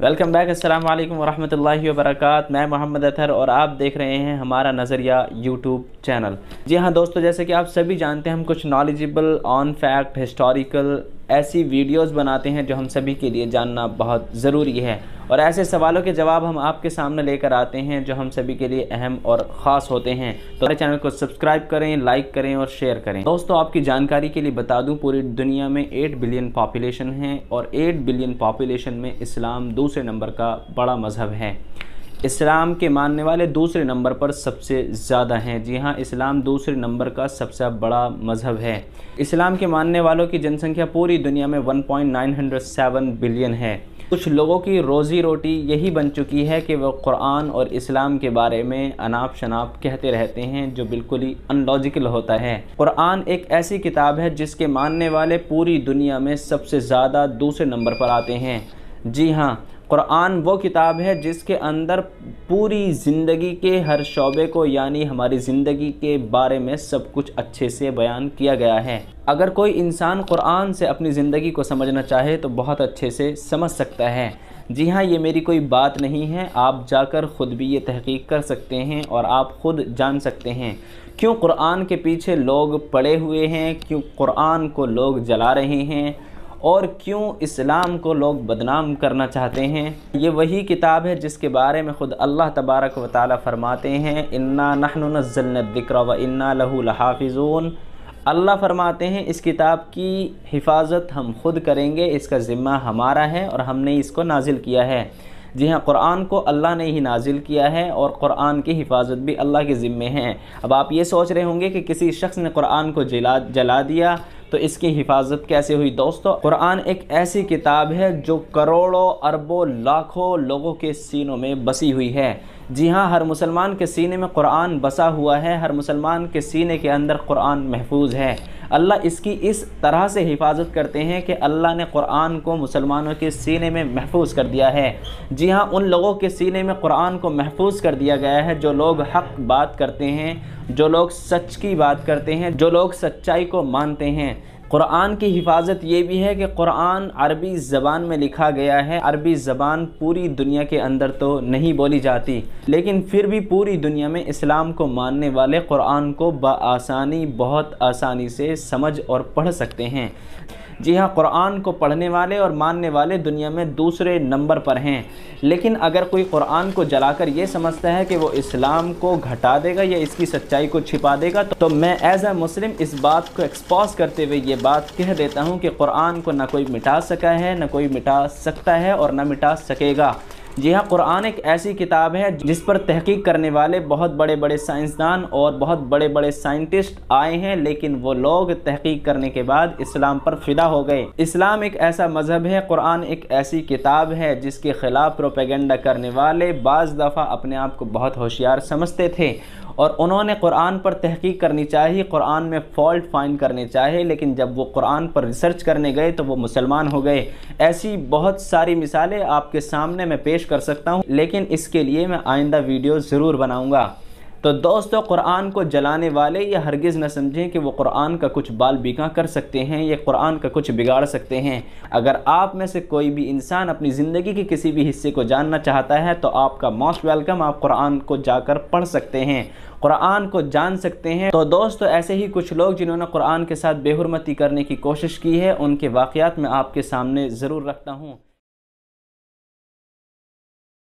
welcome back अस्सलाम वालेकुम वरहमतुल्लाहि वबरकत मैं मोहम्मद अतहर और आप देख रहे हैं हमारा नज़रिया यूट्यूब चैनल जी हाँ दोस्तों जैसे कि आप सभी जानते हैं हम कुछ नॉलेजेबल ऑन फैक्ट हिस्टोरिकल ऐसी वीडियोस बनाते हैं जो हम सभी के लिए जानना बहुत ज़रूरी है और ऐसे सवालों के जवाब हम आपके सामने लेकर आते हैं जो हम सभी के लिए अहम और ख़ास होते हैं तो हमारे चैनल को सब्सक्राइब करें लाइक करें और शेयर करें दोस्तों आपकी जानकारी के लिए बता दूं पूरी दुनिया में 8 बिलियन पॉपुलेशन है और 8 बिलियन पॉपुलेशन में इस्लाम दूसरे नंबर का बड़ा मज़हब है इस्लाम के मानने वाले दूसरे नंबर पर सबसे ज़्यादा हैं जी हाँ इस्लाम दूसरे नंबर का सबसे बड़ा मज़हब है इस्लाम के मानने वालों की जनसंख्या पूरी दुनिया में 1.907 बिलियन है कुछ लोगों की रोज़ी रोटी यही बन चुकी है कि वह कुरान और इस्लाम के बारे में अनाप शनाप कहते रहते हैं जो बिल्कुल ही अनलॉजिकल होता है कुरान एक ऐसी किताब है जिसके मानने वाले पूरी दुनिया में सबसे ज़्यादा दूसरे नंबर पर आते हैं जी हाँ कुरान वो किताब है जिसके अंदर पूरी ज़िंदगी के हर शोबे को यानी हमारी ज़िंदगी के बारे में सब कुछ अच्छे से बयान किया गया है अगर कोई इंसान कुरान से अपनी ज़िंदगी को समझना चाहे तो बहुत अच्छे से समझ सकता है जी हाँ ये मेरी कोई बात नहीं है आप जाकर ख़ुद भी ये तहकीक कर सकते हैं और आप ख़ुद जान सकते हैं क्यों कुरान के पीछे लोग पड़े हुए हैं क्यों कुरान को लोग जला रहे हैं और क्यों इस्लाम को लोग बदनाम करना चाहते हैं ये वही किताब है जिसके बारे में ख़ुद अल्लाह तबारक व ताल फ़रमाते हैं इन्ना नहनज़ल्दिक्र व इन्ना लहू लहाफिजून अल्लाह फरमाते हैं इस किताब की हिफाजत हम खुद करेंगे इसका ज़िम्मा हमारा है और हमने इसको नाजिल किया है जी हाँ कुरान को अल्लाह ने ही नाजिल किया है और कुरान की हिफाजत भी अल्लाह के ज़िम्मे हैं अब आप ये सोच रहे होंगे कि किसी शख्स ने कुरान को जला जला दिया तो इसकी हिफाजत कैसे हुई दोस्तों कुरान एक ऐसी किताब है जो करोड़ों अरबों लाखों लोगों के सीनों में बसी हुई है जी हाँ हर मुसलमान के सीने में कुरान बसा हुआ है हर मुसलमान के सीने के अंदर कुरान महफूज है अल्लाह इसकी इस तरह से हिफाजत करते हैं कि अल्लाह ने कुरान को मुसलमानों के सीने में महफूज कर दिया है जी हाँ उन लोगों के सीने में कुरान को महफूज कर दिया गया है जो लोग हक बात करते हैं जो लोग सच की बात करते हैं जो लोग सच्चाई को मानते हैं क़ुरान की हिफाजत ये भी है कि क़ुरान अरबी ज़बान में लिखा गया है अरबी ज़बान पूरी दुनिया के अंदर तो नहीं बोली जाती लेकिन फिर भी पूरी दुनिया में इस्लाम को मानने वाले क़ुरान को बसानी बहुत आसानी से समझ और पढ़ सकते हैं जी हाँ कुरान को पढ़ने वाले और मानने वाले दुनिया में दूसरे नंबर पर हैं लेकिन अगर कोई कुरान को जलाकर ये समझता है कि वो इस्लाम को घटा देगा या इसकी सच्चाई को छिपा देगा तो मैं एज ए मुस्लिम इस बात को एक्सपोज करते हुए ये बात कह देता हूँ कि कुरान को ना कोई मिटा सका है ना कोई मिटा सकता है और ना मिटा सकेगा जी हाँ कुरान एक ऐसी किताब है जिस पर तहकीक करने वाले बहुत बड़े बड़े साइंसदान और बहुत बड़े बड़े साइंटिस्ट आए हैं लेकिन वो लोग तहकीक करने के बाद इस्लाम पर फिदा हो गए इस्लाम एक ऐसा मज़हब है कुरान एक ऐसी किताब है जिसके खिलाफ प्रोपेगेंडा करने वाले बाज़ दफ़ा अपने आप को बहुत होशियार समझते थे और उन्होंने कुरान पर तहकीक करनी चाहिए कुरान में फॉल्ट फाइंड करने चाहिए लेकिन जब वो कुरान पर रिसर्च करने गए तो वो मुसलमान हो गए ऐसी बहुत सारी मिसालें आपके सामने मैं पेश कर सकता हूँ लेकिन इसके लिए मैं आइंदा वीडियो ज़रूर बनाऊँगा तो दोस्तों कुरान को जलाने वाले ये हरगिज़ न समझें कि वो कुरान का कुछ बाल बीका कर सकते हैं या कुरान का कुछ बिगाड़ सकते हैं अगर आप में से कोई भी इंसान अपनी ज़िंदगी के किसी भी हिस्से को जानना चाहता है तो आपका मोस्ट वेलकम आप कुरान को जाकर पढ़ सकते हैं कुरान को जान सकते हैं तो दोस्तों ऐसे ही कुछ लोग जिन्होंने कुरान के साथ बेहरमती करने की कोशिश की है उनके वाक़ात में आपके सामने ज़रूर रखता हूँ